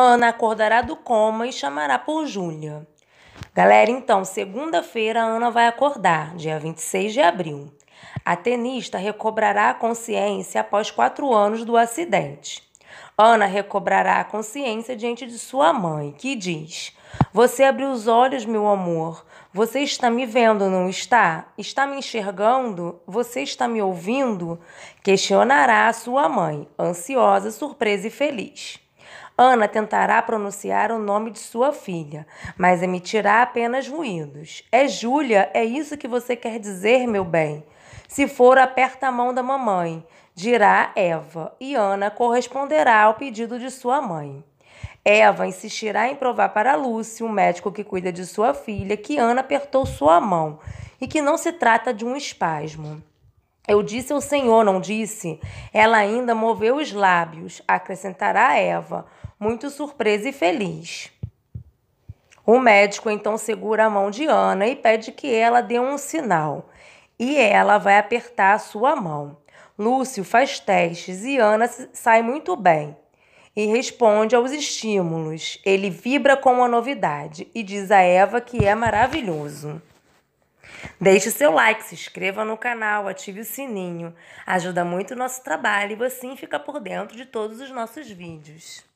Ana acordará do coma e chamará por Júlia. Galera, então, segunda-feira a Ana vai acordar, dia 26 de abril. A tenista recobrará a consciência após quatro anos do acidente. Ana recobrará a consciência diante de sua mãe, que diz: Você abriu os olhos, meu amor. Você está me vendo, não está? Está me enxergando? Você está me ouvindo? Questionará a sua mãe, ansiosa, surpresa e feliz. Ana tentará pronunciar o nome de sua filha, mas emitirá apenas ruídos. É Júlia, é isso que você quer dizer, meu bem? Se for, aperta a mão da mamãe, dirá Eva, e Ana corresponderá ao pedido de sua mãe. Eva insistirá em provar para Lúcia, o médico que cuida de sua filha, que Ana apertou sua mão e que não se trata de um espasmo. Eu disse ao Senhor, não disse? Ela ainda moveu os lábios, acrescentará Eva, muito surpresa e feliz. O médico então segura a mão de Ana e pede que ela dê um sinal. E ela vai apertar a sua mão. Lúcio faz testes e Ana sai muito bem e responde aos estímulos. Ele vibra com a novidade e diz a Eva que é maravilhoso. Deixe seu like, se inscreva no canal, ative o sininho. Ajuda muito o nosso trabalho e assim fica por dentro de todos os nossos vídeos.